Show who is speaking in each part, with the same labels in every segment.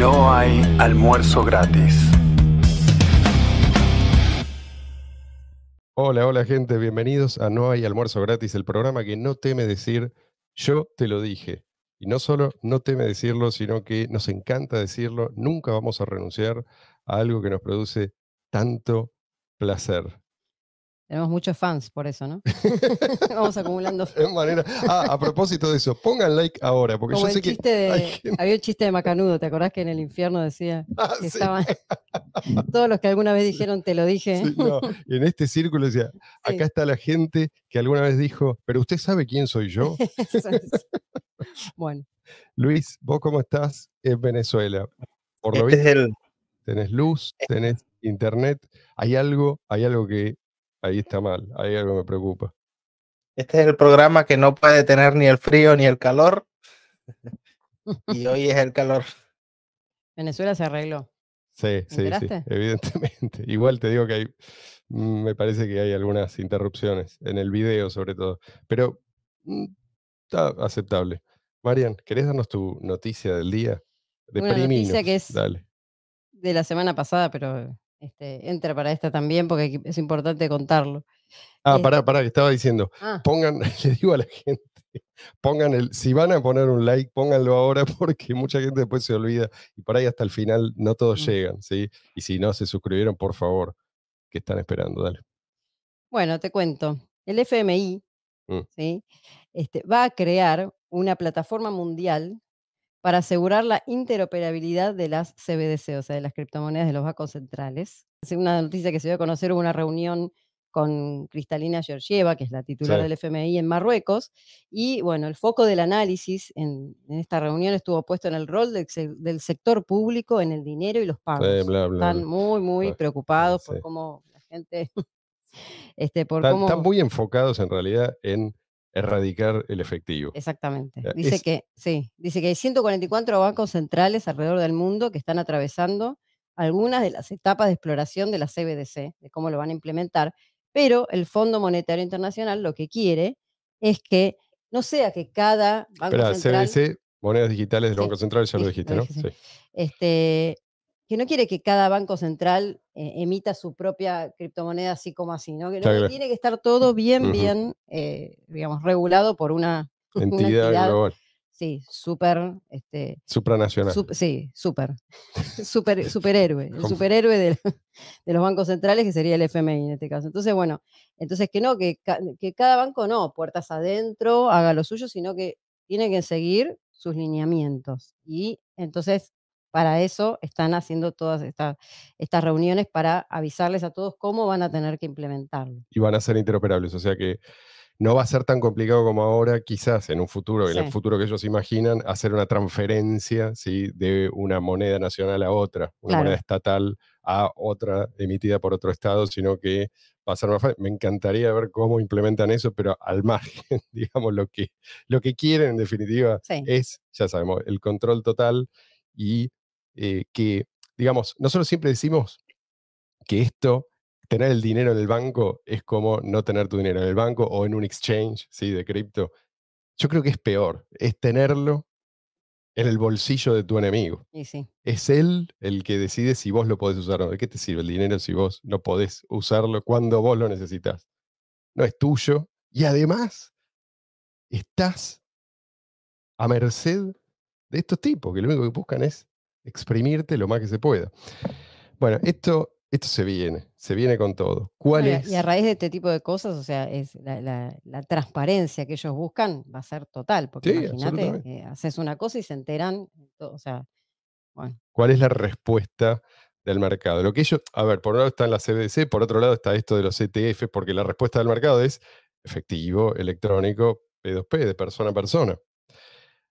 Speaker 1: No hay almuerzo gratis. Hola, hola gente, bienvenidos a No hay almuerzo gratis, el programa que no teme decir yo te lo dije. Y no solo no teme decirlo, sino que nos encanta decirlo, nunca vamos a renunciar a algo que nos produce tanto placer.
Speaker 2: Tenemos muchos fans por eso, ¿no? Vamos
Speaker 1: acumulando fans. manera. Ah, a propósito de eso, pongan like ahora, porque
Speaker 2: Había un chiste de Macanudo, ¿te acordás que en el infierno decía ah, que estaban. Todos los que alguna vez dijeron, te lo dije.
Speaker 1: En este círculo decía, acá está la gente que alguna vez dijo, pero usted sabe quién soy yo. Bueno. Luis, ¿vos cómo estás en Venezuela? Por lo este visto, el... tenés luz, este tenés internet. Hay algo, hay algo que ahí está mal, ahí algo me preocupa. Este
Speaker 3: es el programa que no puede tener ni el frío ni el calor.
Speaker 1: y hoy es el calor.
Speaker 2: Venezuela se arregló.
Speaker 1: Sí, sí, sí, evidentemente. Igual te digo que hay, mm, me parece que hay algunas interrupciones en el video sobre todo, pero mm, está aceptable. Marian, ¿querés darnos tu noticia del día? De noticia que es Dale.
Speaker 2: de la semana pasada, pero este, entra para esta también porque es importante contarlo. Ah, para pará, este pará,
Speaker 1: que estaba diciendo. Ah. Pongan, le digo a la gente, pongan el, si van a poner un like, pónganlo ahora porque mucha gente después se olvida y por ahí hasta el final no todos mm. llegan, ¿sí? Y si no se suscribieron, por favor, que están esperando, dale.
Speaker 2: Bueno, te cuento. El FMI mm. ¿sí? este, va a crear una plataforma mundial para asegurar la interoperabilidad de las CBDC, o sea, de las criptomonedas de los bancos centrales. Es una noticia que se dio a conocer, hubo una reunión con Cristalina Georgieva, que es la titular del FMI en Marruecos. Y bueno, el foco del análisis en, esta reunión estuvo puesto en el rol del, sector público en el dinero y los pagos. Están muy, muy preocupados por cómo la gente. Este, están
Speaker 1: muy enfocados en realidad en erradicar el efectivo.
Speaker 2: Exactamente. Eh, dice que, sí, dice que hay 144 bancos centrales alrededor del mundo que están atravesando algunas de las etapas de exploración de la CBDC, de cómo lo van a implementar, pero el Fondo Monetario Internacional lo que quiere es que no sea que cada banco central... CBDC,
Speaker 1: monedas digitales del los Banco Central, ya lo dijiste, ¿no? Sí.
Speaker 2: Este, que no quiere que cada banco central eh, emita su propia criptomoneda así como así, ¿no? Que, no, tiene que estar todo bien, bien, eh, digamos, regulado por una entidad, global. Sí, súper. Este,
Speaker 1: Supranacional.
Speaker 2: sí, súper. super, superhéroe. El superhéroe de, los bancos centrales, que sería el FMI en este caso. Entonces, bueno, entonces que no, que, que cada banco no, puertas adentro, haga lo suyo, sino que tiene que seguir sus lineamientos. Y entonces para eso están haciendo todas estas, reuniones para avisarles a todos cómo van a tener que implementarlo.
Speaker 1: Y van a ser interoperables, o sea que no va a ser tan complicado como ahora, quizás en un futuro, en el futuro que ellos imaginan, hacer una transferencia ¿sí? de una moneda nacional a otra, una moneda estatal a otra emitida por otro estado, sino que va a ser más fácil. Me encantaría ver cómo implementan eso, pero al margen, digamos, lo que, lo que quieren en definitiva es, ya sabemos, el control total y eh, que, digamos, nosotros siempre decimos que esto, tener el dinero en el banco, es como no tener tu dinero en el banco o en un exchange ¿sí? de cripto. Yo creo que es peor, es tenerlo en el bolsillo de tu enemigo. Es él el que decide si vos lo podés usar o no. ¿De qué te sirve el dinero si vos no podés usarlo cuando vos lo necesitas? No es tuyo. Y además, estás a merced de estos tipos que lo único que buscan es exprimirte lo más que se pueda. Bueno, esto, esto se viene, se viene con todo. ¿Cuál es? Y a
Speaker 2: raíz de este tipo de cosas, o sea, es la, transparencia que ellos buscan va a ser total, porque imagínate, eh, haces una cosa y se enteran, sea,
Speaker 1: ¿Cuál es la respuesta del mercado? Lo que ellos, a ver, por un lado está la CBDC, por otro lado está esto de los ETF, porque la respuesta del mercado es efectivo, electrónico, P2P, de persona a persona.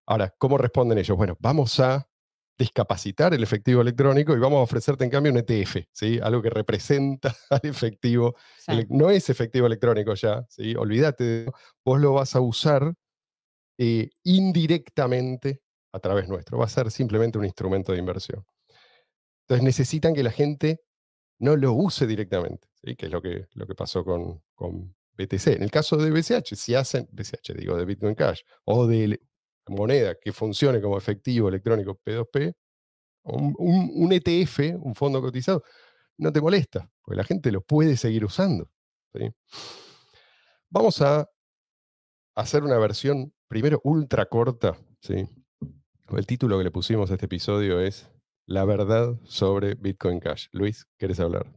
Speaker 1: Ahora, ¿cómo responden ellos? Bueno, vamos a discapacitar el efectivo electrónico y vamos a ofrecerte en cambio un ETF, ¿sí? algo que representa al efectivo. no es efectivo electrónico ya, ¿sí? olvídate, vos lo vas a usar eh, indirectamente a través nuestro, va a ser simplemente un instrumento de inversión. Entonces necesitan que la gente no lo use directamente, ¿sí? que es lo que, lo que pasó con, con BTC. En el caso de BCH, si hacen, BCH digo, de Bitcoin Cash o de moneda que funcione como efectivo electrónico P2P, un, ETF, un fondo cotizado, no te molesta, porque la gente lo puede seguir usando. Vamos a hacer una versión, primero, ultra corta. El título que le pusimos a este episodio es La verdad sobre Bitcoin Cash. Luis, ¿quieres hablar?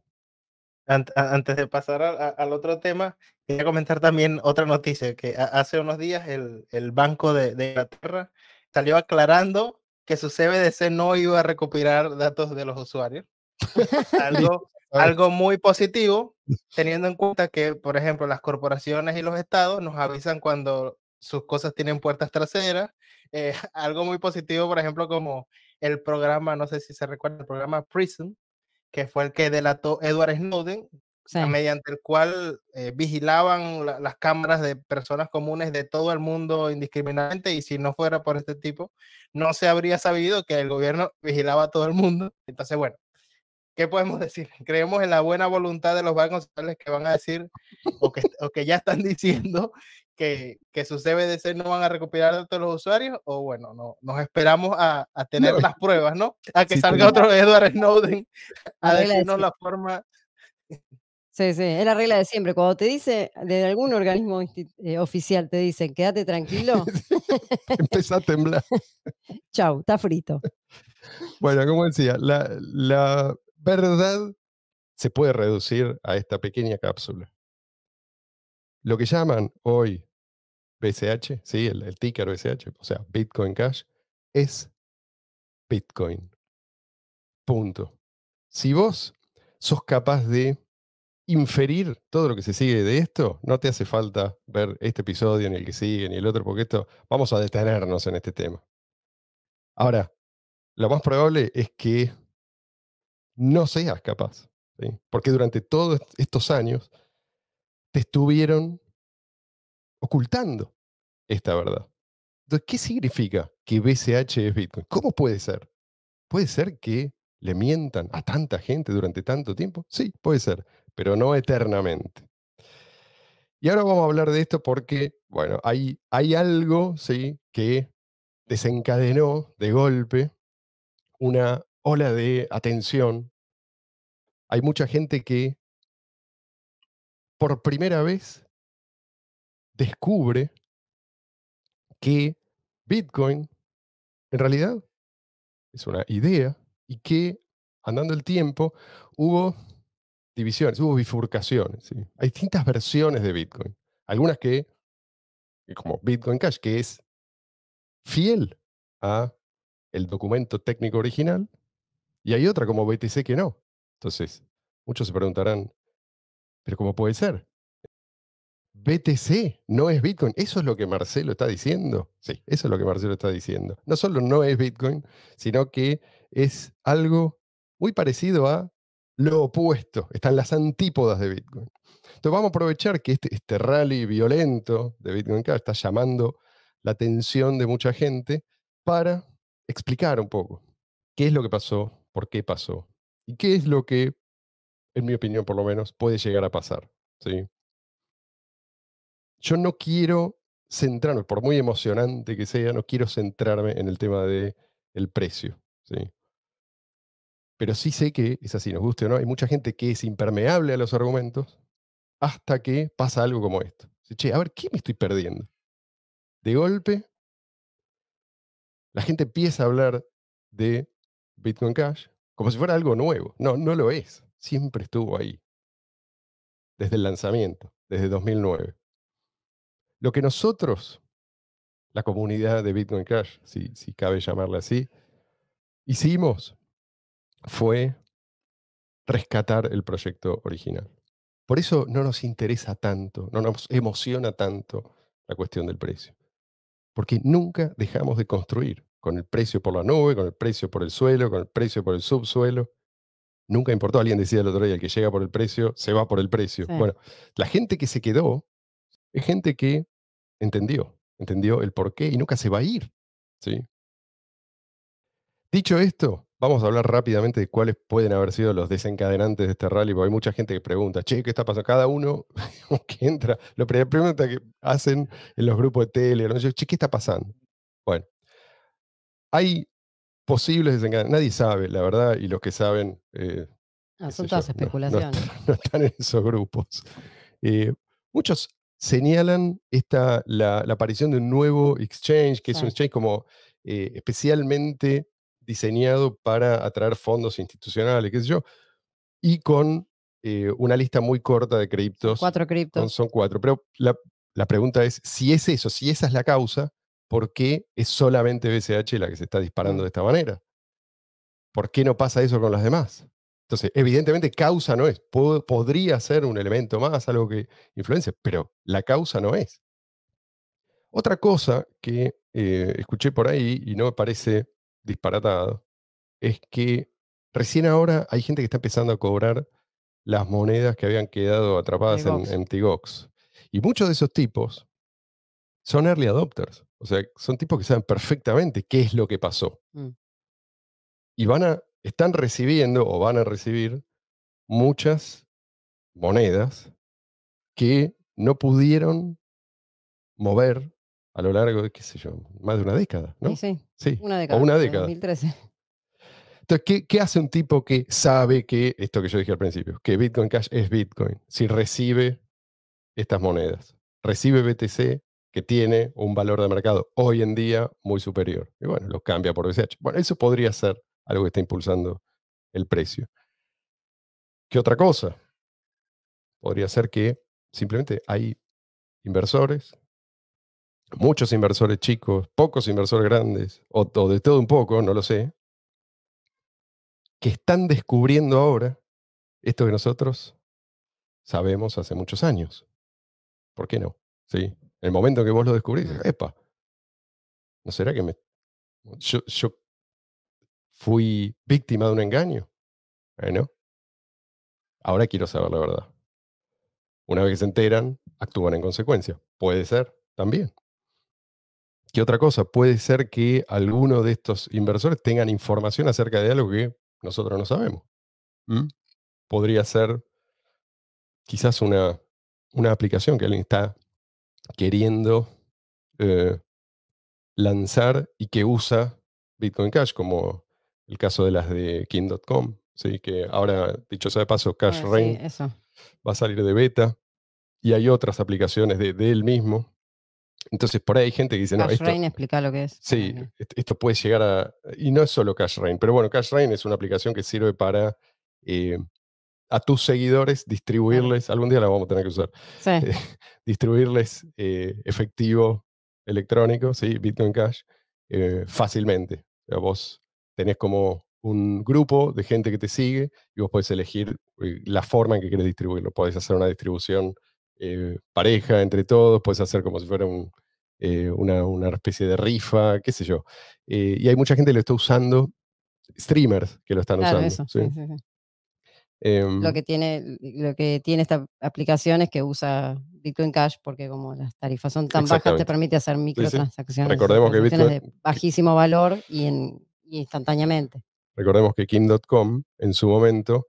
Speaker 3: Antes de pasar al otro tema, quería comentar también otra noticia, que hace unos días el, Banco de, Inglaterra salió aclarando que su CBDC no iba a recopilar datos de los usuarios. algo, muy positivo, teniendo en cuenta que, por ejemplo, las corporaciones y los estados nos avisan cuando sus cosas tienen puertas traseras. Eh, algo muy positivo, por ejemplo, como el programa, no sé si se recuerda, el programa PRISM, que fue el que delató Edward Snowden, mediante el cual eh, vigilaban las cámaras de personas comunes de todo el mundo indiscriminadamente y si no fuera por este tipo, no se habría sabido que el gobierno vigilaba a todo el mundo. Entonces, bueno, ¿qué podemos decir? Creemos en la buena voluntad de los bancos centrales que van a decir o que, o que ya están diciendo que, sus CBDC no van a recuperar de todos los usuarios, o bueno, no, nos esperamos a, tener las pruebas, ¿no? A que salga otro Edward Snowden
Speaker 2: a decirnos la forma. Sí, sí, es la regla de siempre. Cuando te dice, de algún organismo eh, oficial te dicen, quédate tranquilo.
Speaker 1: Empieza a temblar.
Speaker 2: Chau, está frito.
Speaker 1: Bueno, como decía, la, la verdad se puede reducir a esta pequeña cápsula lo que llaman hoy BCH, sí, el, ticker BCH, o sea, Bitcoin Cash, es Bitcoin. Punto. Si vos sos capaz de inferir todo lo que se sigue de esto, no te hace falta ver este episodio ni el que sigue ni el otro, porque esto vamos a detenernos en este tema. Ahora, lo más probable es que no seas capaz, porque durante todos estos años te estuvieron ocultando esta verdad. Entonces, ¿qué significa que BCH es Bitcoin? ¿Cómo puede ser? ¿Puede ser que le mientan a tanta gente durante tanto tiempo? Sí, puede ser, pero no eternamente. Y ahora vamos a hablar de esto porque, bueno, hay, hay algo, ¿sí? Que desencadenó de golpe una ola de atención. Hay mucha gente que por primera vez descubre que Bitcoin en realidad es una idea y que andando el tiempo hubo divisiones, hubo bifurcaciones. Hay distintas versiones de Bitcoin. Algunas que, como Bitcoin Cash, que es fiel a el documento técnico original, y hay otra como BTC que no. Entonces, muchos se preguntarán, ¿pero cómo puede ser? BTC, no es Bitcoin. Eso es lo que Marcelo está diciendo. Sí, eso es lo que Marcelo está diciendo. No solo no es Bitcoin, sino que es algo muy parecido a lo opuesto. Están las antípodas de Bitcoin. Entonces vamos a aprovechar que este, este rally violento de Bitcoin Cash está llamando la atención de mucha gente para explicar un poco qué es lo que pasó, por qué pasó y qué es lo que, en mi opinión por lo menos, puede llegar a pasar. ¿sí? yo no quiero centrarme, por muy emocionante que sea, no quiero centrarme en el tema del el precio. ¿sí? Pero sí sé que es así, nos guste o no, hay mucha gente que es impermeable a los argumentos hasta que pasa algo como esto. Che, a ver, ¿qué me estoy perdiendo? De golpe, la gente empieza a hablar de Bitcoin Cash como si fuera algo nuevo. No, no lo es. Siempre estuvo ahí. Desde el lanzamiento, desde 2009. Lo que nosotros, la comunidad de Bitcoin Cash, si, cabe llamarla así, hicimos fue rescatar el proyecto original. Por eso no nos interesa tanto, no nos emociona tanto la cuestión del precio. Porque nunca dejamos de construir con el precio por la nube, con el precio por el suelo, con el precio por el subsuelo. Nunca importó, alguien decía el otro día, que llega por el precio, se va por el precio. Bueno, la gente que se quedó es gente que entendió, entendió el porqué y nunca se va a ir. ¿sí? Dicho esto, vamos a hablar rápidamente de cuáles pueden haber sido los desencadenantes de este rally, porque hay mucha gente que pregunta, che, ¿qué está pasando? Cada uno que entra, lo pregunta que hacen en los grupos de tele, che, ¿qué está pasando? Bueno, hay posibles desencadenantes, nadie sabe, la verdad, y los que saben... Eh,
Speaker 2: ah, son todas especulaciones.
Speaker 1: No, están, en esos grupos. Eh, muchos señalan esta, la, aparición de un nuevo exchange, que es un exchange como eh, especialmente diseñado para atraer fondos institucionales, qué sé yo, y con eh, una lista muy corta de criptos. Cuatro criptos. Son, cuatro. Pero la, la, pregunta es, si es eso, si esa es la causa, ¿por qué es solamente BCH la que se está disparando mm. de esta manera? ¿Por qué no pasa eso con las demás? Entonces, evidentemente causa no es. podría ser un elemento más, algo que influencia, pero la causa no es. Otra cosa que eh, escuché por ahí y no me parece disparatado es que recién ahora hay gente que está empezando a cobrar las monedas que habían quedado atrapadas en, T-Gox. Y muchos de esos tipos son early adopters. O sea, son tipos que saben perfectamente qué es lo que pasó. Mm. Y van a están recibiendo o van a recibir muchas monedas que no pudieron mover a lo largo de, qué sé yo, más de una década, ¿no? Sí, sí. Una década. una década. 2013. Entonces, ¿qué, ¿qué, hace un tipo que sabe que, esto que yo dije al principio, que Bitcoin Cash es Bitcoin, si recibe estas monedas? Recibe BTC que tiene un valor de mercado hoy en día muy superior. Y bueno, lo cambia por BCH. Bueno, eso podría ser algo que está impulsando el precio. ¿Qué otra cosa? Podría ser que simplemente hay inversores, muchos inversores chicos, pocos inversores grandes, o, de todo un poco, no lo sé, que están descubriendo ahora esto que nosotros sabemos hace muchos años. ¿Por qué no? Sí. El momento que vos lo descubrís, epa, ¿no será que me... yo fui víctima de un engaño. Bueno, ahora quiero saber la verdad. Una vez que se enteran, actúan en consecuencia. Puede ser también. ¿Qué otra cosa? Puede ser que alguno de estos inversores tengan información acerca de algo que nosotros no sabemos. ¿Mm? Podría ser quizás una, una aplicación que alguien está queriendo eh, lanzar y que usa Bitcoin Cash como el caso de las de King.com, ¿sí? que ahora, dicho sea de paso, Cash ah, va a salir de beta y hay otras aplicaciones de, él mismo. Entonces, por ahí hay gente que dice, Cash no, esto,
Speaker 2: explica lo que es.
Speaker 1: Sí, esto puede llegar a... Y no es solo Cash Rain, pero bueno, Cash Rain es una aplicación que sirve para eh, a tus seguidores distribuirles, algún día la vamos a tener que usar, eh, distribuirles eh, efectivo electrónico, ¿sí? Bitcoin Cash, fácilmente. vos tenés como un grupo de gente que te sigue y vos podés elegir eh, la forma en que quieres distribuirlo. Podés hacer una distribución eh, pareja entre todos, podés hacer como si fuera eh, una, especie de rifa, qué sé yo. y hay mucha gente que lo está usando, streamers que lo están usando. lo, em
Speaker 2: que tiene, lo que tiene esta aplicación es que usa Bitcoin Cash porque como las tarifas son tan bajas te permite hacer microtransacciones. Recordemos que de bajísimo valor y en instantáneamente.
Speaker 1: Recordemos que Kim.com en su momento,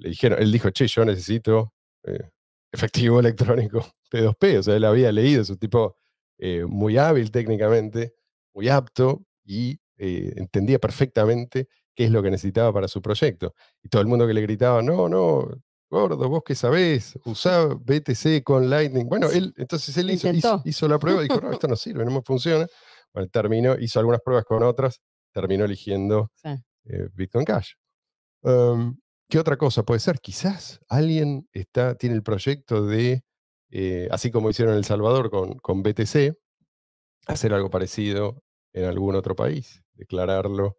Speaker 1: le dijeron, él dijo, che, yo necesito eh, efectivo electrónico P2P, o sea, él había leído, es un tipo eh, muy hábil técnicamente, muy apto y eh, entendía perfectamente qué es lo que necesitaba para su proyecto. Y todo el mundo que le gritaba, no, no, gordo, vos qué sabés, usá BTC con Lightning. Bueno, él, entonces él hizo, la prueba y dijo, no, esto no sirve, no me funciona. Bueno, terminó, hizo algunas pruebas con otras terminó eligiendo eh, Bitcoin Cash. Em, ¿Qué otra cosa puede ser? Quizás alguien está, tiene el proyecto de, eh, así como hicieron en El Salvador con, con BTC, hacer algo parecido en algún otro país, declararlo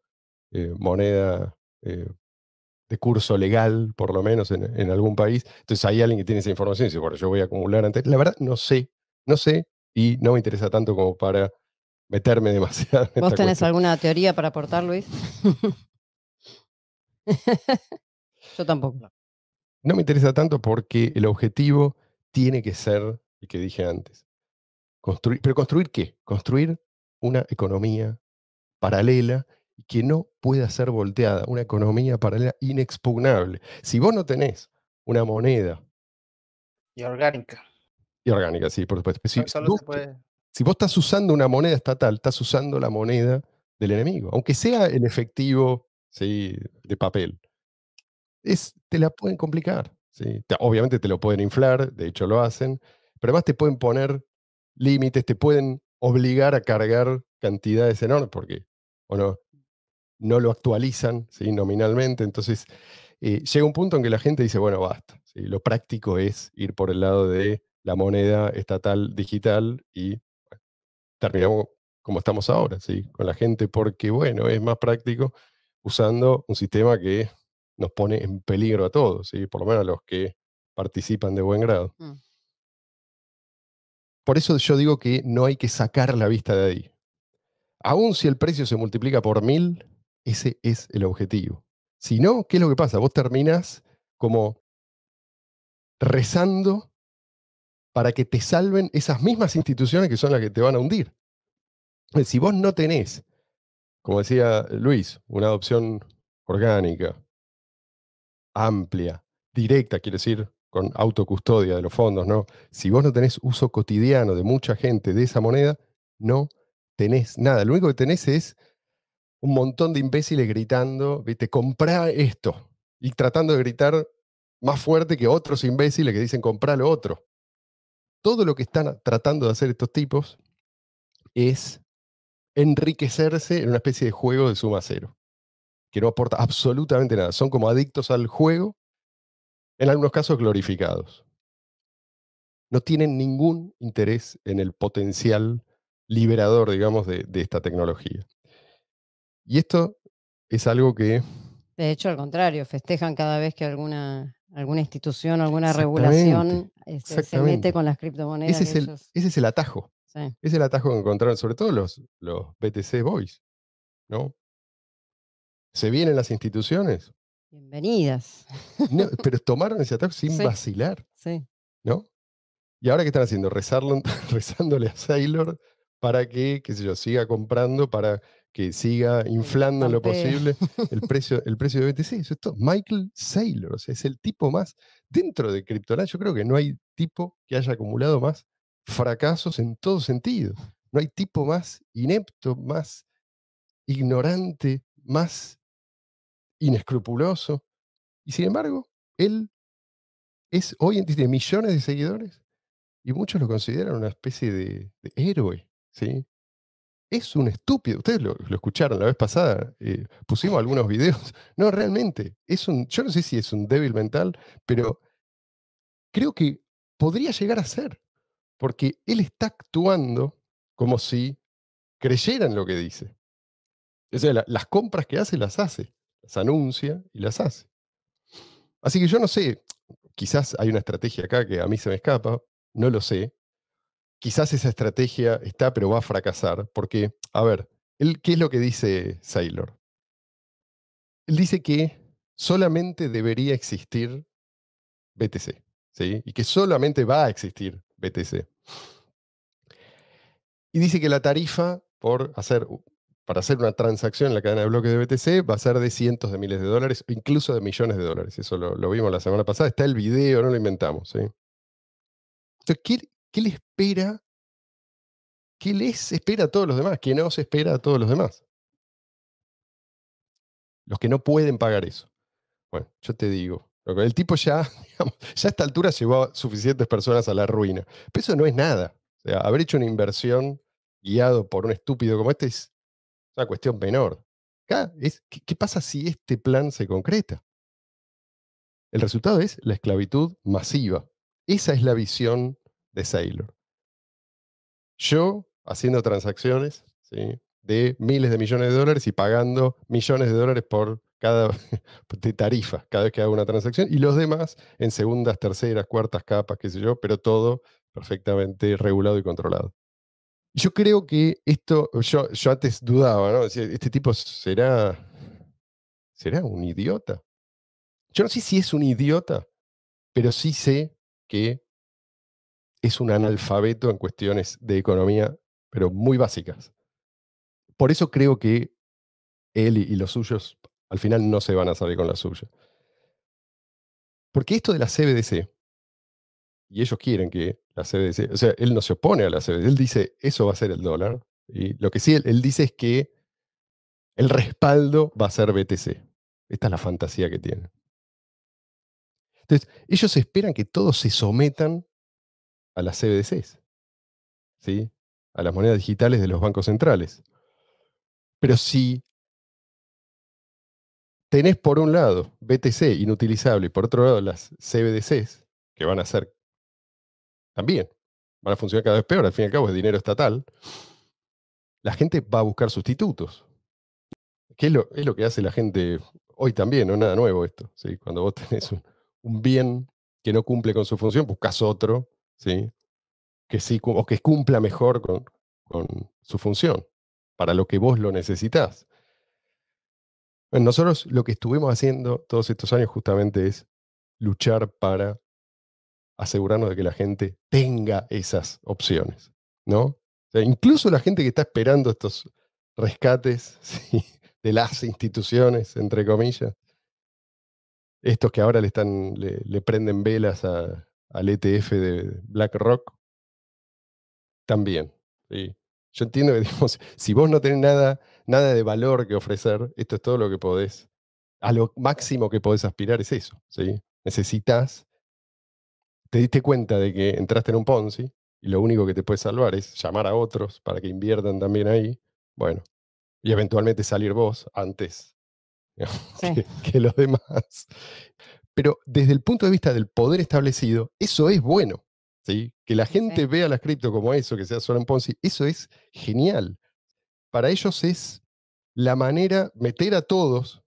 Speaker 1: eh, moneda de curso legal, por lo menos en, en, algún país. Entonces hay alguien que tiene esa información y dice, bueno, yo voy a acumular antes. La verdad, no sé, no sé, y no me interesa tanto como para meterme demasiado. En ¿Vos tenés
Speaker 2: alguna teoría para aportar, Luis? Yo tampoco.
Speaker 1: No me interesa tanto porque el objetivo tiene que ser el que dije antes. Construir, pero construir qué? Construir una economía paralela que no pueda ser volteada, una economía paralela inexpugnable. Si vos no tenés una moneda. Y orgánica. Y orgánica, sí, por supuesto. solo se puede si vos estás usando una moneda estatal, estás usando la moneda del enemigo, aunque sea en efectivo de papel. Es, te la pueden complicar. obviamente te lo pueden inflar, de hecho lo hacen, pero además te pueden poner límites, te pueden obligar a cargar cantidades enormes, porque no lo actualizan nominalmente. Entonces eh, llega un punto en que la gente dice, bueno, basta. Lo práctico es ir por el lado de la moneda estatal digital y terminamos como estamos ahora, ¿sí? con la gente, porque bueno, es más práctico usando un sistema que nos pone en peligro a todos, ¿sí? por lo menos a los que participan de buen grado. Mm. Por eso yo digo que no hay que sacar la vista de ahí. Aún si el precio se multiplica por mil, ese es el objetivo. Si no, ¿qué es lo que pasa? Vos terminas como rezando para que te salven esas mismas instituciones que son las que te van a hundir. Eh, si vos no tenés, como decía Luis, una adopción orgánica, amplia, directa, quiere decir, con autocustodia de los fondos, ¿no? Si vos no tenés uso cotidiano de mucha gente de esa moneda, no tenés nada. Lo único que tenés es un montón de imbéciles gritando, ¿viste? Comprá esto. Y tratando de gritar más fuerte que otros imbéciles que dicen comprá lo otro todo lo que están tratando de hacer estos tipos es enriquecerse en una especie de juego de suma cero, que no aporta absolutamente nada. Son como adictos al juego, en algunos casos glorificados. No tienen ningún interés en el potencial liberador, digamos, de, esta tecnología. Y esto es algo que...
Speaker 2: De hecho, al contrario, festejan cada vez que alguna alguna institución, alguna regulación este, se mete con las criptomonedas. Ese es, el,
Speaker 1: ese es el atajo. Ese es el atajo que encontraron, sobre todo los, los BTC Boys, ¿no? ¿Se vienen las instituciones?
Speaker 2: Bienvenidas.
Speaker 1: pero tomaron ese atajo sin vacilar. Sí. ¿No? ¿Y ahora qué están haciendo? Rezarlo, rezándole a Sailor para que, qué sé siga comprando para que siga inflando en lo posible el precio, el precio de BTC. Eso Michael Saylor, es el tipo más dentro de Cryptoland. Yo creo que no hay tipo que haya acumulado más fracasos en todo sentido. No hay tipo más inepto, más ignorante, más inescrupuloso. Y sin embargo, él es hoy en día millones de seguidores y muchos lo consideran una especie de, de héroe, ¿sí? es un estúpido. Ustedes lo, escucharon la vez pasada. Eh, pusimos algunos videos. No, realmente, es un, yo no sé si es un débil mental, pero creo que podría llegar a ser, porque él está actuando como si creyera en lo que dice. O sea, las compras que hace las hace, las anuncia y las hace. Así que yo no sé, quizás hay una estrategia acá que a mí se me escapa, no lo sé, quizás esa estrategia está, pero va a fracasar, porque, a ver, ¿qué es lo que dice Saylor? Él dice que solamente debería existir BTC, Y que solamente va a existir BTC. Y dice que la tarifa por hacer, para hacer una transacción en la cadena de bloques de BTC va a ser de cientos de miles de dólares, incluso de millones de dólares. Eso lo, vimos la semana pasada. Está el video, no lo inventamos. ¿sí? Entonces, ¿qué, ¿Qué le espera? les espera a todos los demás? ¿Qué no se espera a todos los demás? Los que no pueden pagar eso. Bueno, yo te digo, el tipo ya, ya a esta altura llevó a suficientes personas a la ruina. Pero eso no es nada. O sea, haber hecho una inversión guiado por un estúpido como este es una cuestión menor. ¿qué, pasa si este plan se concreta? El resultado es la esclavitud masiva. Esa es la visión de Sailor. Yo haciendo transacciones de miles de millones de dólares y pagando millones de dólares por cada de tarifa cada vez que hago una transacción y los demás en segundas, terceras, cuartas capas, qué sé yo, pero todo perfectamente regulado y controlado. Yo creo que esto, yo, yo antes dudaba, ¿no? Este tipo será, será un idiota. Yo no sé si es un idiota, pero sí sé que es un analfabeto en cuestiones de economía, pero muy básicas. Por eso creo que él y, los suyos al final no se van a salir con la suya. Porque esto de la CBDC, y ellos quieren que la CBDC, o sea, él no se opone a la CBDC, él dice, eso va a ser el dólar, y lo que sí él, él dice es que el respaldo va a ser BTC. Esta es la fantasía que tiene. Entonces, ellos esperan que todos se sometan a las CBDCs, ¿sí? a las monedas digitales de los bancos centrales. Pero si tenés por un lado BTC inutilizable y por otro lado las CBDCs, que van a ser también, van a funcionar cada vez peor, al fin y al cabo es dinero estatal, la gente va a buscar sustitutos. Que es lo, que hace la gente hoy también, no es nada nuevo esto. ¿sí? Cuando vos tenés un, un bien que no cumple con su función, buscas otro que sí, o que cumpla mejor con, su función, para lo que vos lo necesitas. nosotros lo que estuvimos haciendo todos estos años justamente es luchar para asegurarnos de que la gente tenga esas opciones, ¿no? incluso la gente que está esperando estos rescates de las instituciones, entre comillas, estos que ahora le, están, le prenden velas a, al ETF de BlackRock, también. ¿sí? Yo entiendo que si vos no tenés nada, nada de valor que ofrecer, esto es todo lo que podés. A lo máximo que podés aspirar es eso. ¿sí? Necesitas, te diste cuenta de que entraste en un Ponzi y lo único que te puede salvar es llamar a otros para que inviertan también ahí. Bueno, y eventualmente salir vos antes que los demás. Pero desde el punto de vista del poder establecido, eso es bueno. ¿sí? Que la gente vea las cripto como eso, que sea solo en Ponzi, eso es genial. Para ellos es la manera meter a todos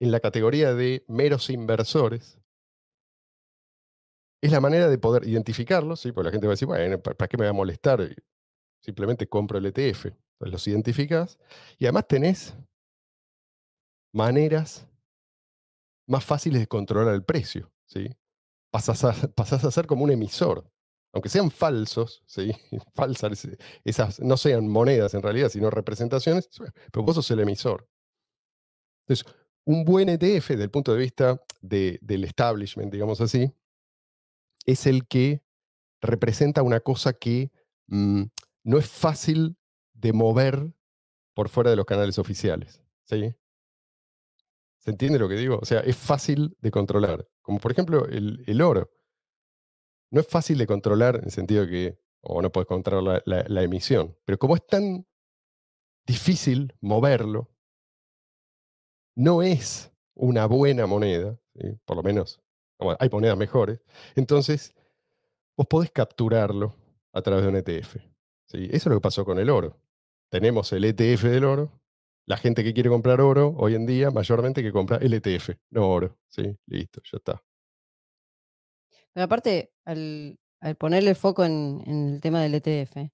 Speaker 1: en la categoría de meros inversores. Es la manera de poder identificarlos, ¿sí? porque la gente va a decir, bueno, ¿para qué me va a molestar? Simplemente compro el ETF. los identificás y además tenés maneras más fácil es controlar el precio, ¿sí? Pasas a, ser como un emisor. Aunque sean falsos, ¿sí? Falsas, esas no sean monedas en realidad, sino representaciones, pero vos sos el emisor. Entonces, un buen ETF, desde el punto de vista del establishment, digamos así, es el que representa una cosa que mm, no es fácil de mover por fuera de los canales oficiales. ¿sí? ¿Se entiende lo que digo? O sea, es fácil de controlar. Como por ejemplo el, oro. No es fácil de controlar en el sentido que o no puedes controlar la, emisión. Pero como es tan difícil moverlo, no es una buena moneda, por lo menos hay monedas mejores, entonces vos podés capturarlo a través de un ETF. ¿sí? Eso es lo que pasó con el oro. Tenemos el ETF del oro, la gente que quiere comprar oro hoy en día, mayormente que compra el ETF no oro. Sí, listo, ya está.
Speaker 2: Pero aparte, al, ponerle foco en, el tema del ETF,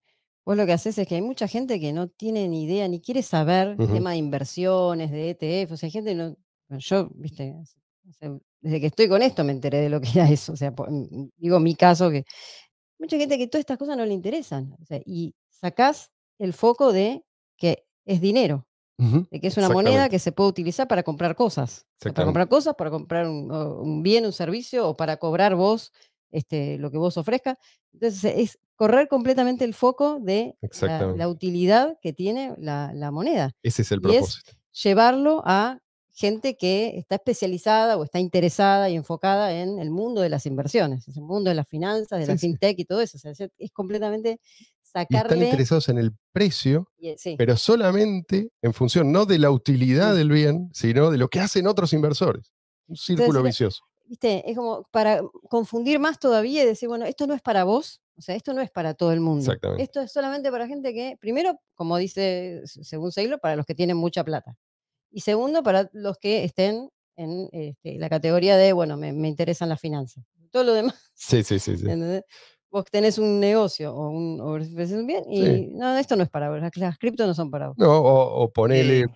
Speaker 2: vos lo que haces es que hay mucha gente que no tiene ni idea, ni quiere saber el tema de inversiones, de ETF. O sea, hay gente no. yo, viste, desde que estoy con esto me enteré de lo que era eso. O sea, mm, digo mi caso que. Mucha gente que todas estas cosas no le interesan. y sacás el foco de que es dinero que es una moneda que se puede utilizar para comprar cosas, para comprar cosas, para comprar un, bien, un servicio o para cobrar vos este, lo que vos ofrezcas. Entonces e, es correr completamente el foco de la, utilidad que tiene la, moneda.
Speaker 1: Ese es el propósito.
Speaker 2: llevarlo a gente que está especializada o está interesada y enfocada en el mundo de las inversiones, en el mundo de las finanzas, de la fintech y todo eso. es completamente están interesados
Speaker 1: en el precio, pero solamente en función no de la utilidad del bien, sino de lo que hacen otros inversores. Un círculo eh, vicioso.
Speaker 2: ¿Viste? Es como para confundir más todavía y decir, bueno, esto no es para vos, o sea, esto no es para todo el mundo. Esto es solamente para gente que, primero, como dice según siglo para los que tienen mucha plata. Y segundo, para los que estén en este, la categoría de, bueno, me, me interesan las finanzas. Todo lo demás.
Speaker 1: Sí, sí, sí. sí.
Speaker 2: vos tenés un negocio o un, o bien y no, esto no es para vos, las, no son para vos. No,
Speaker 1: o, ponele, eh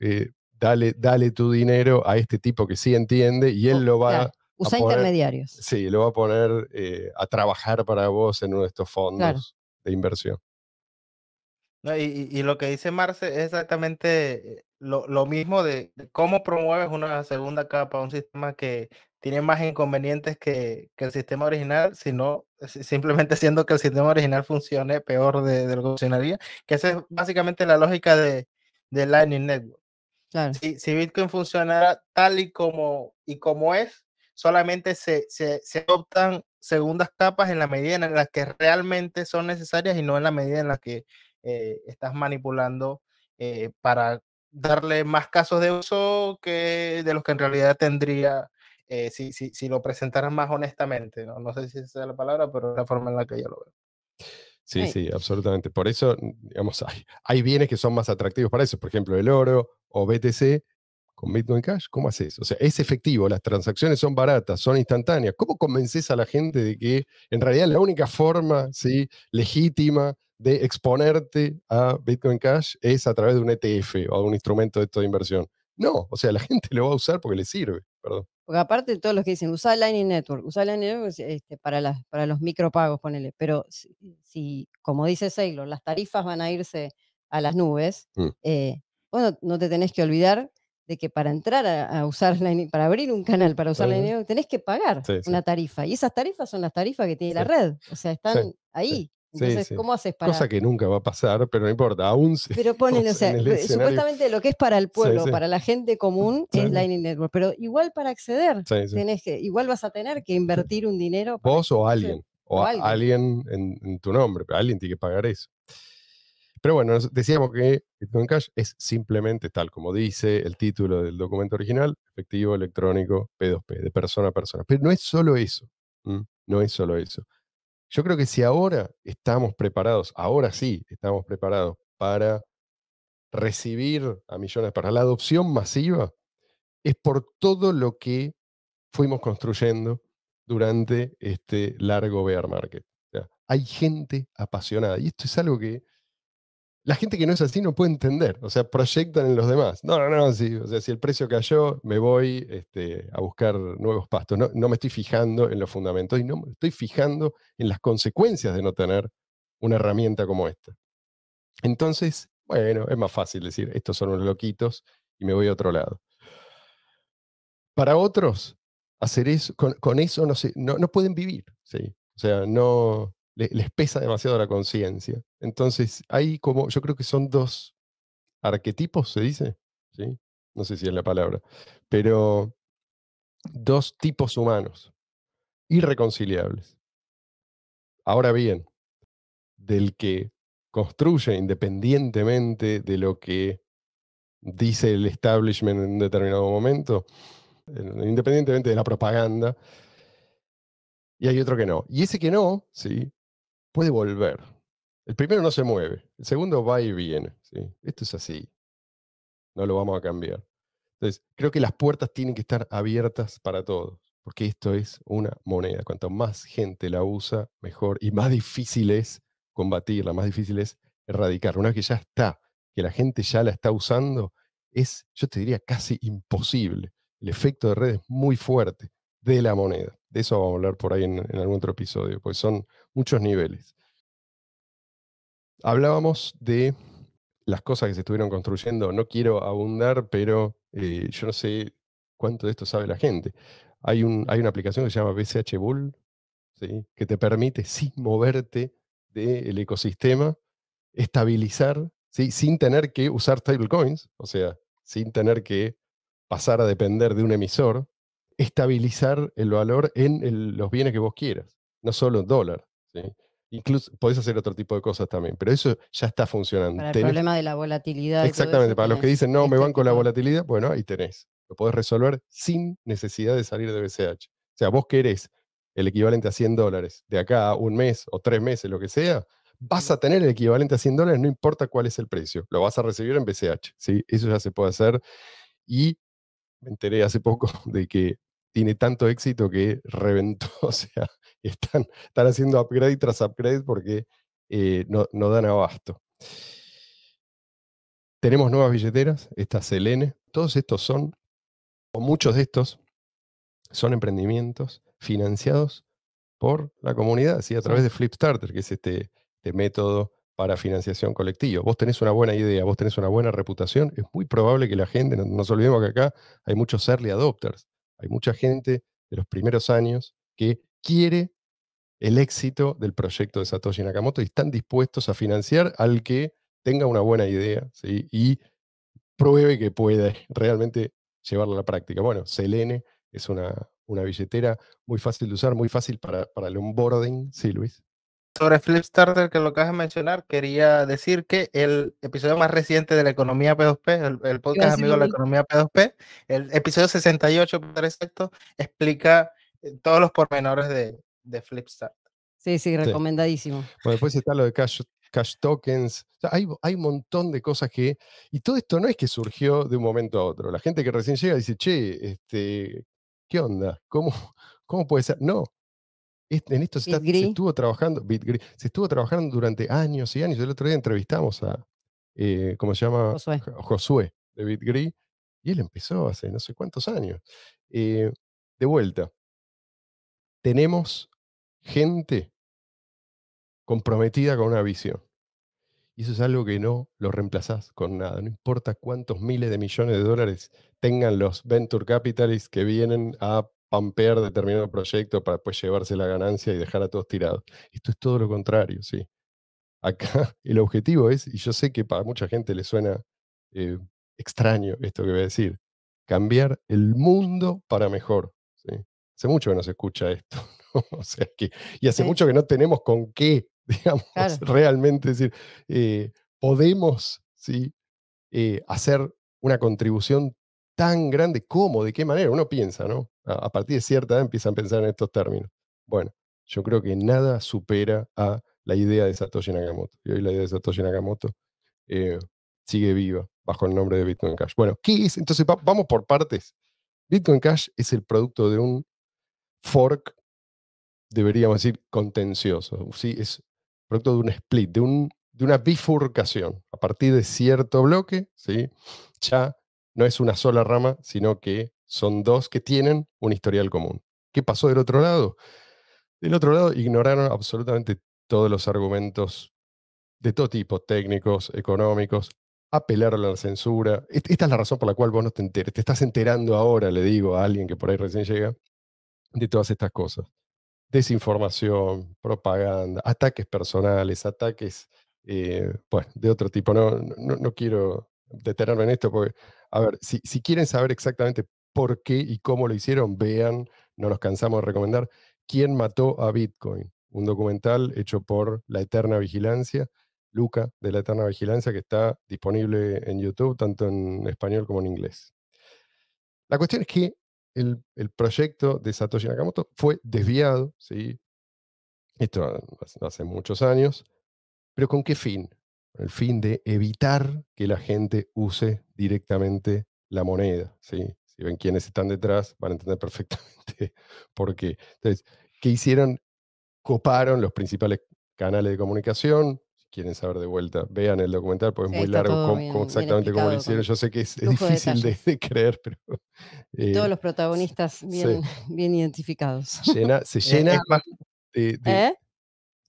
Speaker 1: eh, dale, dale tu dinero a este tipo que sí entiende y él lo va
Speaker 2: Usa a Usar intermediarios.
Speaker 1: Sí, lo va a poner eh, a trabajar para vos en uno de estos fondos de inversión
Speaker 3: y, lo que dice Marce es exactamente lo, lo mismo de, cómo promueves una segunda capa, un sistema que tiene más inconvenientes que, que el sistema original, sino simplemente siendo que el sistema original funcione peor de, lo que funcionaría, que esa es básicamente la lógica de, de Lightning Network. Si, Bitcoin funcionara tal y como, y como es, solamente se, se, se segundas capas en la medida en la que realmente son necesarias y no en la medida en la que eh, estás manipulando eh, para darle más casos de uso que de los que en realidad tendría eh, si, lo presentaran más honestamente. ¿no? sé si esa es la palabra, pero es la forma en la que yo lo veo.
Speaker 1: Sí, sí, absolutamente. Por eso, digamos, hay, hay, bienes que son más atractivos para eso. Por ejemplo, el oro o BTC con Bitcoin Cash. ¿Cómo haces? O sea, es efectivo, las transacciones son baratas, son instantáneas. ¿Cómo convences a la gente de que en realidad la única forma ¿sí? legítima de exponerte a Bitcoin Cash es a través de un ETF o algún instrumento de inversión. No, o sea, la gente lo va a usar porque le sirve, Porque
Speaker 2: aparte todos los que dicen, usa Lightning Network, usa Lightning Network pues, este, para, los micropagos, ponele. Pero si, como dice Sailor, las tarifas van a irse a las nubes, bueno, mm. eh, no te tenés que olvidar de que para entrar a, usar Lightning, para abrir un canal para usar Lightning Network, tenés que pagar una tarifa. Y esas tarifas son las tarifas que tiene la red. O sea, están ahí haces para...? Cosa
Speaker 1: que nunca va a pasar, pero no importa, aún Pero ponen, o sea, supuestamente
Speaker 2: lo que es para el pueblo, para la gente común, es Lightning Network. Pero igual para acceder, que, igual vas a tener que invertir un dinero. Vos
Speaker 1: o alguien, o, alguien, en, tu nombre, alguien tiene que pagar eso. Pero bueno, decíamos que Bitcoin Cash es simplemente tal como dice el título del documento original, efectivo electrónico P2P, de persona a persona. Pero no es solo eso, no es solo eso. Yo creo que si ahora estamos preparados, ahora sí estamos preparados para recibir a millones, para la adopción masiva, es por todo lo que fuimos construyendo durante este largo bear market. hay gente apasionada. Y esto es algo que la gente que no es así no puede entender, o sea, proyectan en los demás. No, no, no, sí, si el precio cayó, me voy este, a buscar nuevos pastos. No, me estoy fijando en los fundamentos y no me estoy fijando en las consecuencias de no tener una herramienta como esta. Entonces, bueno, es más fácil decir, estos son unos loquitos y me voy a otro lado. Para otros, hacer eso, con, eso no, se, no pueden vivir, ¿sí? O sea, no, les pesa demasiado la conciencia. Entonces, hay como, yo creo que son dos arquetipos, se dice, ¿sí? No sé si es la palabra, pero dos tipos humanos irreconciliables. Ahora bien, del que construye independientemente de lo que dice el establishment en un determinado momento, independientemente de la propaganda, y hay otro que no. Y ese que no, ¿sí? puede volver. El primero no se mueve, el segundo va y viene. Esto es así. No lo vamos a cambiar. Entonces, creo que las puertas tienen que estar abiertas para todos, porque esto es una moneda. Cuanto más gente la usa, mejor y más difícil es combatirla, más difícil es erradicarla. Una vez que ya está, que la gente ya la está usando, es, yo te diría, casi imposible. El efecto de red es muy fuerte de la moneda de eso vamos a hablar por ahí en, algún otro episodio, pues son muchos niveles. Hablábamos de las cosas que se estuvieron construyendo. No quiero abundar, pero eh, yo no sé cuánto de esto sabe la gente. Hay, un, hay una aplicación que se llama BCH Bull, que te permite, sin moverte del ecosistema, estabilizar, sin tener que usar stablecoins, o sea, sin tener que pasar a depender de un emisor, estabilizar el valor en los bienes que vos quieras, no solo en dólar. Incluso podés hacer otro tipo de cosas también, pero eso ya está funcionando. el problema
Speaker 2: de la volatilidad. Exactamente, para los que dicen,
Speaker 1: no, me este banco la volatilidad, bueno, ahí tenés. Lo podés resolver sin necesidad de salir de BCH. O sea, vos querés el equivalente a 100 dólares de acá a un mes o tres meses, lo que sea, vas a tener el equivalente a 100 dólares, no importa cuál es el precio, lo vas a recibir en BCH, ¿sí? Eso ya se puede hacer. Y me enteré hace poco de que tiene tanto éxito que reventó, o sea, están, están haciendo upgrade tras upgrade porque eh, no, dan abasto. Tenemos nuevas billeteras, esta Selene, todos estos son, o muchos de estos, son emprendimientos financiados por la comunidad, a través de Flipstarter, que es este, este método para financiación colectiva. Vos tenés una buena idea, vos tenés una buena reputación, es muy probable que la gente, no nos olvidemos que acá hay muchos early adopters, hay mucha gente de los primeros años que quiere el éxito del proyecto de Satoshi Nakamoto y están dispuestos a financiar al que tenga una buena idea y pruebe que puede realmente llevarla a la práctica. Bueno, Selene es una, una billetera muy fácil de usar, muy fácil para, para el onboarding, ¿sí, Luis?
Speaker 3: sobre Flipstarter, que lo acabas de mencionar, quería decir que el episodio más reciente de la economía P2P, el, podcast amigo de la
Speaker 1: economía P2P, el episodio 68,
Speaker 3: para exacto, explica eh, todos los pormenores de, de Flipstarter.
Speaker 2: Sí, sí, recomendadísimo.
Speaker 1: después está lo de Cash, Tokens. hay, hay un montón de cosas que. Y todo esto no es que surgió de un momento a otro. La gente que recién llega dice, che, este, ¿qué onda? ¿Cómo, cómo puede ser? No, en esto se, estuvo trabajando, estuvo trabajando durante años y años. El otro día entrevistamos a, eh, ¿cómo se llama? Josué. de Bitgrid. y él empezó hace no sé cuántos años. Eh, de vuelta, tenemos gente comprometida con una visión. Y eso es algo que no lo reemplazás con nada. No importa cuántos miles de millones de dólares tengan los venture capitalists que vienen a pampear determinado proyecto para después llevarse la ganancia y dejar a todos tirados. Esto es todo lo contrario, sí. Acá el objetivo es, y yo sé que para mucha gente le suena eh, extraño esto que voy a decir, cambiar el mundo para mejor. Hace mucho que no se escucha esto, ¿no? y hace mucho que no tenemos con qué, realmente decir, eh, podemos ¿sí? Eh, hacer una contribución tan grande, ¿cómo? ¿De qué manera? Uno piensa, ¿no? A partir de cierta edad empiezan a pensar en estos términos. Bueno, yo creo que nada supera a la idea de Satoshi Nakamoto. Y hoy la idea de Satoshi Nakamoto eh, sigue viva bajo el nombre de Bitcoin Cash. Bueno, ¿qué es? Entonces vamos por partes. Bitcoin Cash es el producto de un fork, deberíamos decir, contencioso. ¿sí? Es producto de un split, de, un, de una bifurcación. A partir de cierto bloque, ¿sí? ya no es una sola rama, sino que son dos que tienen un historial común. ¿Qué pasó del otro lado? Del otro lado ignoraron absolutamente todos los argumentos de todo tipo, técnicos, económicos, apelaron a la censura. E-, esta es la razón por la cual vos no te enteres. Te estás enterando ahora, le digo a alguien que por ahí recién llega, de todas estas cosas. Desinformación, propaganda, ataques personales, ataques, eh, de otro tipo. No, no, quiero detenerme en esto porque, a ver, si, si quieren saber exactamente por qué y cómo lo hicieron, vean, no nos cansamos de recomendar, ¿Quién mató a Bitcoin? Un documental hecho por La Eterna Vigilancia, Luca de La Eterna Vigilancia, que está disponible en YouTube, tanto en español como en inglés. La cuestión es que el, el proyecto de Satoshi Nakamoto fue desviado, ¿sí? esto hace muchos años, pero ¿con qué fin? el fin de evitar que la gente use directamente la moneda, ¿sí? y ven quiénes están detrás, van a entender perfectamente por qué. Entonces, ¿qué hicieron? Coparon los principales canales de comunicación. Si quieren saber de vuelta, vean el documental, porque es muy largo exactamente cómo lo hicieron. Yo sé que es, difícil de, creer, pero... Eh, todos los
Speaker 3: protagonistas bien, identificados. se eh, llena de... ¿Eh?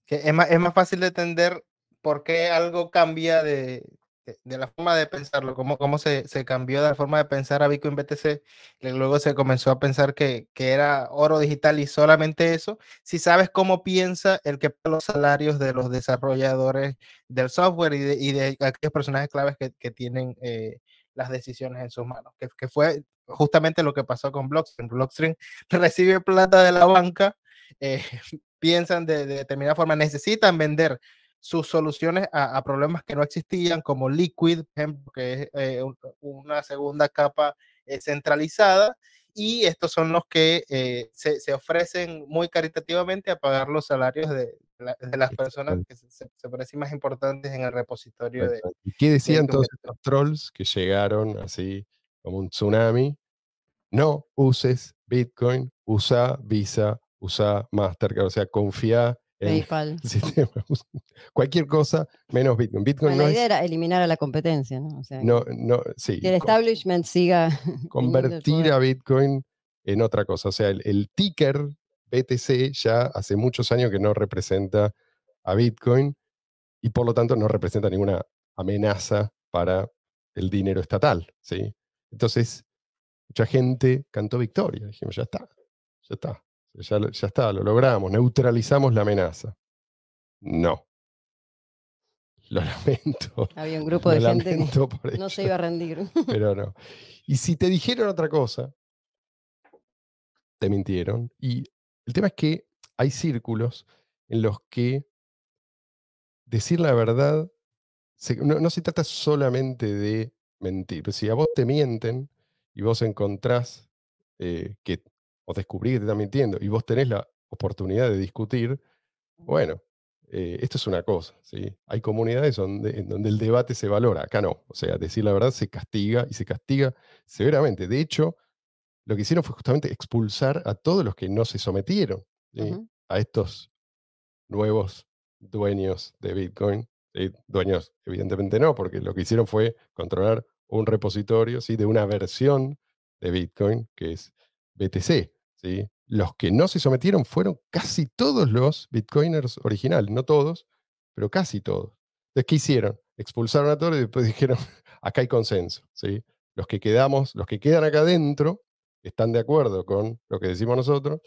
Speaker 3: es, más, es más fácil de entender por qué algo cambia de, eh, de la forma de pensarlo, cómo, cómo se, cambió de la forma de pensar a Bitcoin BTC, luego se comenzó a pensar que, era oro digital y solamente eso, si sabes cómo piensa el que paga los salarios de los desarrolladores del software y de, y de aquellos personajes claves que, tienen eh, las decisiones en sus manos, que, que, fue justamente lo que pasó con Blockstream. Blockstream recibe plata de la banca, eh, piensan de, de determinada forma, necesitan vender sus soluciones a, problemas que no existían, como Liquid, que es eh, una segunda capa eh, centralizada, y estos son los que eh, se, ofrecen muy caritativamente a pagar los salarios de, las personas que se, parecen más importantes en el repositorio. De,
Speaker 1: ¿Qué decían todos estos trolls que llegaron así como un tsunami? No uses Bitcoin, usa Visa, usa Mastercard, o sea, confía eh, cualquier cosa menos Bitcoin. era
Speaker 2: eliminar a la competencia, ¿no?
Speaker 1: no, sí, el
Speaker 2: establishment siga. Convertir
Speaker 1: a Bitcoin en otra cosa. O sea, el, ticker BTC ya hace muchos años que no representa a Bitcoin y por lo tanto no representa ninguna amenaza para el dinero estatal. ¿sí? Entonces, mucha gente cantó victoria. Dijimos, ya está, ya está. Ya, ya está, lo logramos, neutralizamos la amenaza. No. Lo lamento.
Speaker 2: Había un grupo de gente que no se iba a rendir.
Speaker 1: Pero no. Y si te dijeron otra cosa, te mintieron. Y el tema es que hay círculos en los que decir la verdad no, se trata solamente de mentir. si a vos te mienten y vos encontrás eh, que o descubrí que te está mintiendo y vos tenés la oportunidad de discutir, bueno, eh, esto es una cosa, ¿sí? Hay comunidades donde, en donde el debate se valora, acá no, o sea, decir la verdad se castiga y se castiga severamente. De hecho, lo que hicieron fue justamente expulsar a todos los que no se sometieron a estos nuevos dueños de Bitcoin. Dueños, evidentemente no, porque lo que hicieron fue controlar un repositorio ¿sí? de una versión de Bitcoin que es BTC. Los que no se sometieron fueron casi todos los bitcoiners originales, no todos, pero casi todos. Entonces, ¿qué hicieron? Expulsaron a todos y después dijeron, acá hay consenso, Los que quedamos, los que quedan acá adentro, están de acuerdo con lo que decimos nosotros,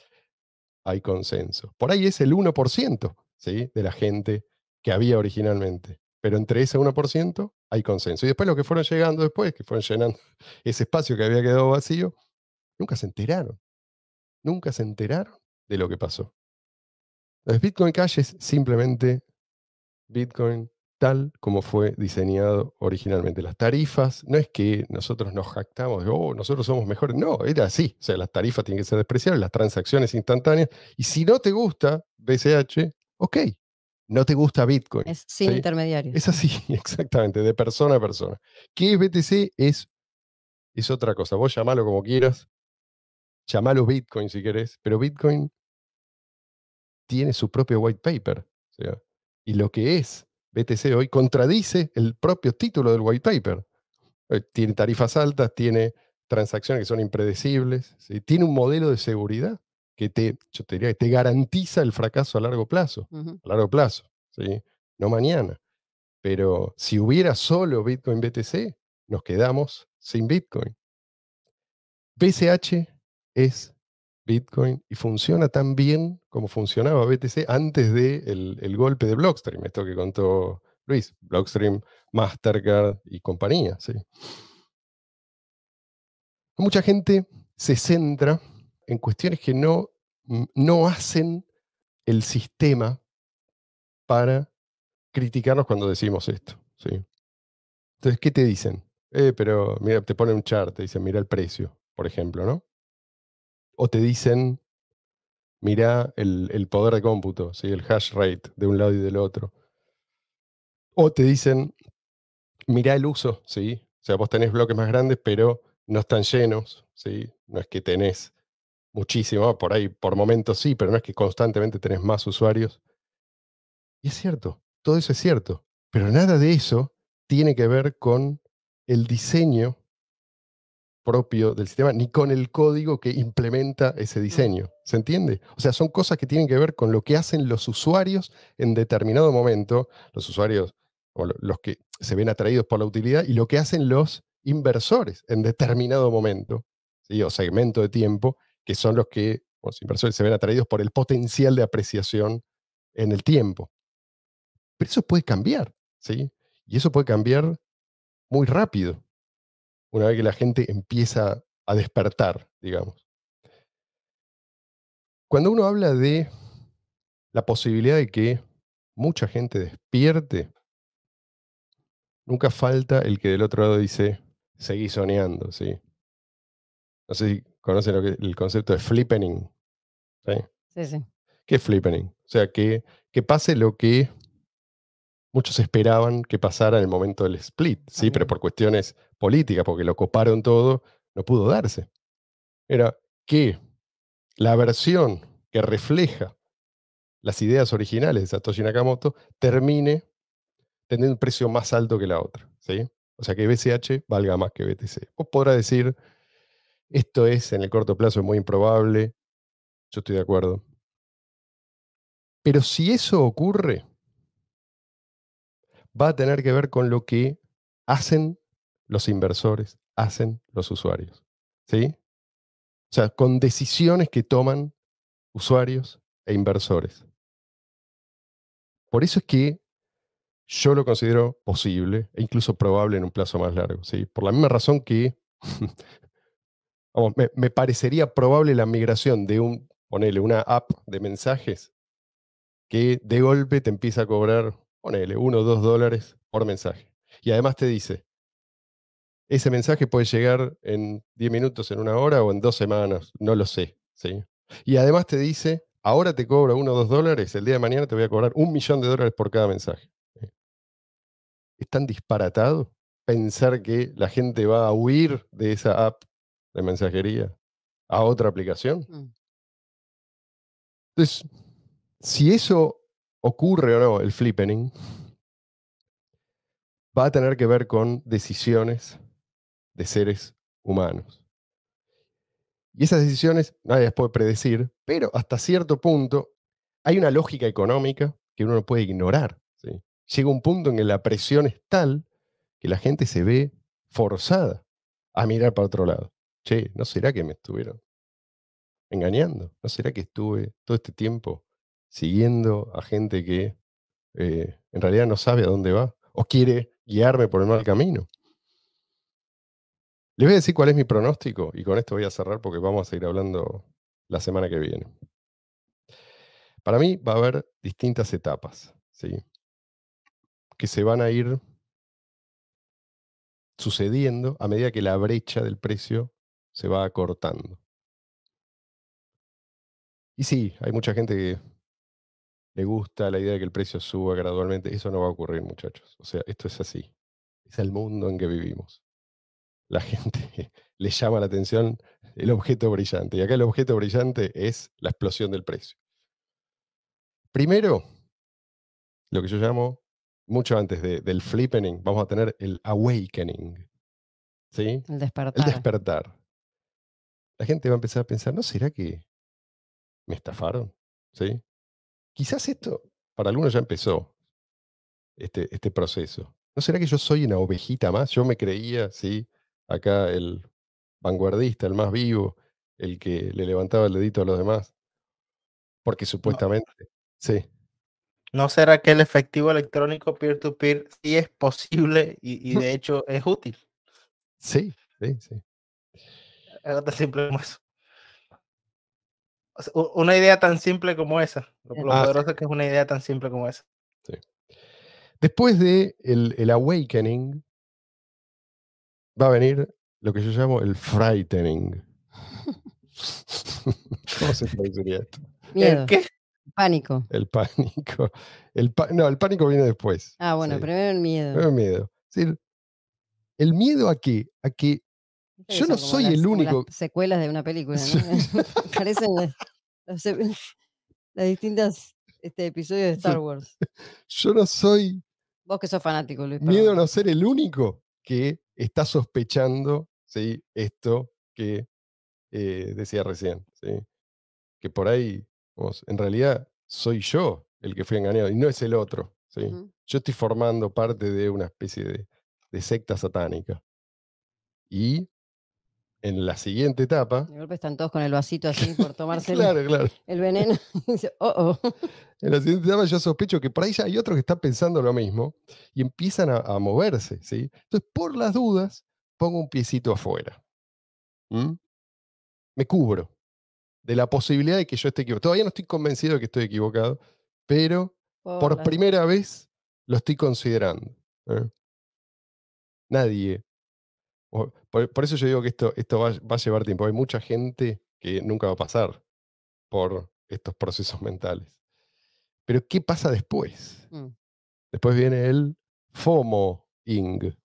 Speaker 1: hay consenso. Por ahí es el 1% ¿sí? de la gente que había originalmente. Pero entre ese 1% hay consenso. Y después los que fueron llegando después, que fueron llenando ese espacio que había quedado vacío, nunca se enteraron nunca se enteraron de lo que pasó. Entonces, Bitcoin Cash es simplemente Bitcoin tal como fue diseñado originalmente. Las tarifas, no es que nosotros nos jactamos oh, nosotros somos mejores. No, era así. O sea, las tarifas tienen que ser despreciables, las transacciones instantáneas. Y si no te gusta BCH, ok, no te gusta Bitcoin. Es
Speaker 2: sin intermediarios. Es así,
Speaker 1: exactamente, de persona a persona. ¿Qué es BTC? Es, es otra cosa. Vos llamalo como quieras, llamalo Bitcoin si querés, pero Bitcoin tiene su propio white paper. y lo que es BTC hoy contradice el propio título del white paper. Eh, tiene tarifas altas, tiene transacciones que son impredecibles, tiene un modelo de seguridad que te, te garantiza el fracaso a largo plazo, a largo plazo, ¿sí? no mañana. Pero si hubiera solo Bitcoin BTC, nos quedamos sin Bitcoin. BCH es Bitcoin y funciona tan bien como funcionaba BTC antes del de el, golpe de Blockstream, esto que contó Luis, Blockstream, Mastercard y compañía. ¿sí? Mucha gente se centra en cuestiones que no, mm, no hacen el sistema para criticarnos cuando decimos esto. ¿sí? Entonces, ¿qué te dicen? Eh, pero mira, te ponen un chart, te dicen, mira el precio, por ejemplo, ¿no? o te dicen, mirá el, poder de cómputo, ¿sí? el hash rate de un lado y del otro. O te dicen, mirá el uso, ¿sí? O sea, vos tenés bloques más grandes, pero no están llenos, ¿sí? No es que tenés muchísimo, por ahí por momentos sí, pero no es que constantemente tenés más usuarios. Y es cierto, todo eso es cierto, pero nada de eso tiene que ver con el diseño propio del sistema, ni con el código que implementa ese mm. diseño. ¿Se entiende? O sea, son cosas que tienen que ver con lo que hacen los usuarios en determinado momento, los usuarios o los que se ven atraídos por la utilidad, y lo que hacen los inversores en determinado momento, o segmento de tiempo, que son los que, los inversores se ven atraídos por el potencial de apreciación en el tiempo. Pero eso puede cambiar, ¿sí? Y eso puede cambiar muy rápido una vez que la gente empieza a despertar, digamos. Cuando uno habla de la posibilidad de que mucha gente despierte, nunca falta el que del otro lado dice, seguí soñando, ¿sí? No sé si conocen que, el concepto de flippening. ¿sí? Sí, sí. ¿Qué es flippening? O sea, que, que pase lo que muchos esperaban que pasara en el momento del split, ¿sí? pero por cuestiones políticas, porque lo coparon todo, no pudo darse. Era que la versión que refleja las ideas originales de Satoshi Nakamoto termine teniendo un precio más alto que la otra. ¿sí? O sea, que BCH valga más que BTC. O podrá decir, esto es en el corto plazo muy improbable, yo estoy de acuerdo. Pero si eso ocurre, va a tener que ver con lo que hacen los inversores, hacen los usuarios. ¿Sí? O sea, con decisiones que toman usuarios e inversores. Por eso es que yo lo considero posible e incluso probable en un plazo más largo. ¿sí? Por la misma razón que me, parecería probable la migración de un, una app de mensajes que de golpe te empieza a cobrar ponele uno o dos dólares por mensaje. Y además te dice, ese mensaje puede llegar en 10 minutos, en una hora o en dos semanas, no lo sé. ¿sí? Y además te dice, ahora te cobro uno o dos dólares, el día de mañana te voy a cobrar un millón de dólares por cada mensaje. Es tan disparatado pensar que la gente va a huir de esa app de mensajería a otra aplicación. Mm. Entonces, si eso ocurre o no el flippening, va a tener que ver con decisiones de seres humanos. Y esas decisiones nadie las puede predecir, pero hasta cierto punto hay una lógica económica que uno no puede ignorar. Llega un punto en que la presión es tal que la gente se ve forzada a mirar para otro lado. Che, ¿no será que me estuvieron engañando? ¿No será que estuve todo este tiempo siguiendo a gente que eh, en realidad no sabe a dónde va o quiere guiarme por el mal camino. Les voy a decir cuál es mi pronóstico y con esto voy a cerrar porque vamos a seguir hablando la semana que viene. Para mí va a haber distintas etapas, ¿sí? Que se van a ir sucediendo a medida que la brecha del precio se va acortando. Y sí, hay mucha gente que me gusta la idea de que el precio suba gradualmente. Eso no va a ocurrir, muchachos. O sea, esto es así. Es el mundo en que vivimos. La gente le llama la atención el objeto brillante. Y acá el objeto brillante es la explosión del precio. Primero, lo que yo llamo, mucho antes del flippening, vamos a tener el awakening. ¿Sí? El despertar. El despertar. La gente va a empezar a pensar, ¿no será que me estafaron? ¿Sí? Quizás esto, para algunos ya empezó, este, este proceso. ¿No será que yo soy una ovejita más? Yo me creía, sí, acá el vanguardista, el más vivo, el que le levantaba el dedito a los demás. Porque supuestamente, sí.
Speaker 3: ¿No será que el efectivo electrónico peer-to-peer sí es posible y, de hecho es útil?
Speaker 1: Sí, sí, sí.
Speaker 3: simple como una idea tan simple como esa. Lo, ah, poderoso es que es una idea tan simple como esa.
Speaker 1: Después de el, el, awakening, va a venir lo que yo llamo el frightening. ¿Cómo se traduciría esto? qué? Pánico. El pánico. El no, el pánico viene después. Ah, bueno,
Speaker 2: primero el miedo. Primero el
Speaker 1: miedo. Es decir, ¿El miedo a qué? A que yo no soy el único.
Speaker 2: secuelas de una película, Parecen las, distintas este, episodios de Star Wars.
Speaker 1: Yo no soy.
Speaker 2: Vos que sos fanático, Luis. Miedo
Speaker 1: a no ser el único que está sospechando esto que eh, decía recién. Que por ahí, en realidad, soy yo el que fui engañado y no es el otro. ¿sí? Yo estoy formando parte de una especie de, de secta satánica. Y en la siguiente etapa. De
Speaker 2: golpe están todos con el vasito así por tomarse el, veneno.
Speaker 1: Oh, oh". En la siguiente etapa yo sospecho que por ahí ya hay otros que están pensando lo mismo y empiezan a, moverse. ¿sí? Entonces, por las dudas, pongo un piecito afuera. Me cubro de la posibilidad de que yo esté equivocado. Todavía no estoy convencido de que estoy equivocado, pero
Speaker 2: por, primera
Speaker 1: vez lo estoy considerando. ¿eh? Nadie por, eso yo digo que esto, esto va, a llevar tiempo. Hay mucha gente que nunca va a pasar por estos procesos mentales. Pero ¿qué pasa después? Mm. Después viene el FOMO-ing.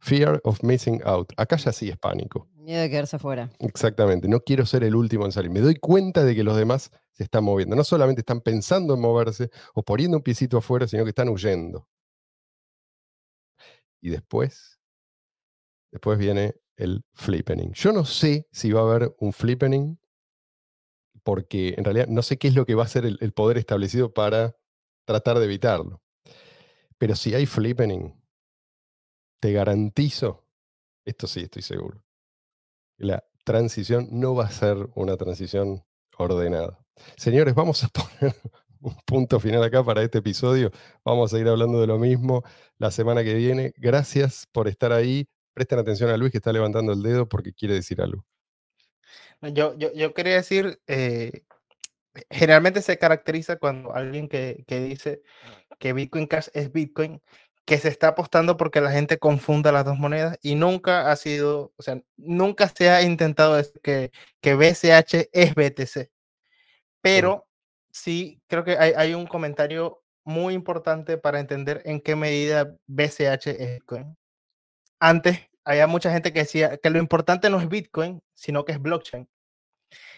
Speaker 1: Fear of missing out. Acá ya sí es pánico.
Speaker 2: Miedo de quedarse afuera.
Speaker 1: Exactamente. No quiero ser el último en salir. Me doy cuenta de que los demás se están moviendo. No solamente están pensando en moverse o poniendo un piecito afuera, sino que están huyendo. Y después Después viene el flippening. Yo no sé si va a haber un flippening, porque en realidad no sé qué es lo que va a ser el, poder establecido para tratar de evitarlo. Pero si hay flippening, te garantizo, esto sí estoy seguro, la transición no va a ser una transición ordenada. Señores, vamos a poner un punto final acá para este episodio. Vamos a ir hablando de lo mismo la semana que viene. Gracias por estar ahí. Presten atención a Luis que está levantando el dedo porque quiere decir algo.
Speaker 3: Yo, yo, quería decir, eh, generalmente se caracteriza cuando alguien que, que dice que Bitcoin Cash es Bitcoin, que se está apostando porque la gente confunda las dos monedas y nunca ha sido, o sea, nunca se ha intentado que, que BCH es BTC. Pero sí, creo que hay, hay, un comentario muy importante para entender en qué medida BCH es Bitcoin antes había mucha gente que decía que lo importante no es Bitcoin, sino que es blockchain.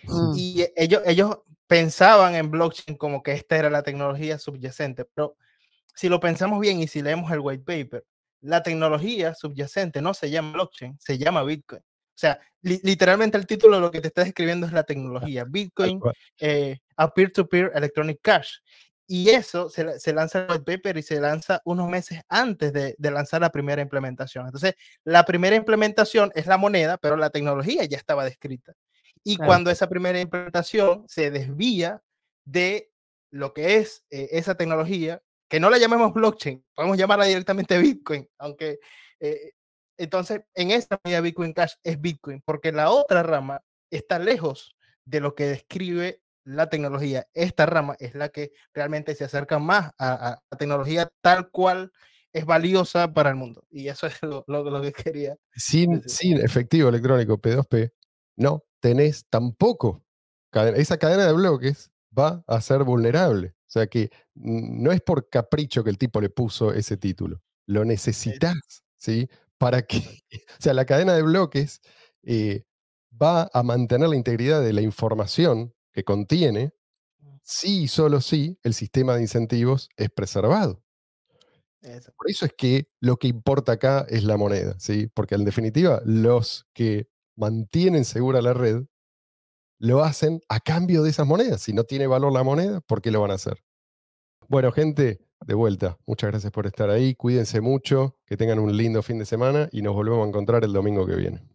Speaker 3: Mm. Y e, ellos, ellos pensaban en blockchain como que esta era la tecnología subyacente, pero si lo pensamos bien y si leemos el white paper, la tecnología subyacente no se llama blockchain, se llama Bitcoin. O sea, literalmente el título de lo que te está escribiendo es la tecnología, Bitcoin, eh, a peer to -peer electronic cash. Y eso se, se lanza el paper y se lanza unos meses antes de, lanzar la primera implementación. Entonces, la primera implementación es la moneda, pero la tecnología ya estaba descrita. Y cuando esa primera implementación se desvía de lo que es eh, esa tecnología, que no la llamemos blockchain, podemos llamarla directamente Bitcoin, aunque eh, entonces en esta medida Bitcoin Cash es Bitcoin, porque la otra rama está lejos de lo que describe la tecnología, esta rama es la que realmente se acerca más a, la tecnología tal cual es valiosa para el mundo. Y eso es lo, que quería.
Speaker 1: Sin, sin efectivo electrónico P2P, no tenés tampoco. esa cadena de bloques va a ser vulnerable. O sea que no es por capricho que el tipo le puso ese título. Lo necesitas, ¿sí? Para que. O sea, la cadena de bloques eh, va a mantener la integridad de la información que contiene, mm. sí y solo sí, el sistema de incentivos es preservado. Por eso es que lo que importa acá es la moneda, ¿sí? Porque en definitiva, los que mantienen segura la red lo hacen a cambio de esas monedas. Si no tiene valor la moneda, ¿por qué lo van a hacer? Bueno, gente, de vuelta, muchas gracias por estar ahí, cuídense mucho, que tengan un lindo fin de semana y nos volvemos a encontrar el domingo que viene.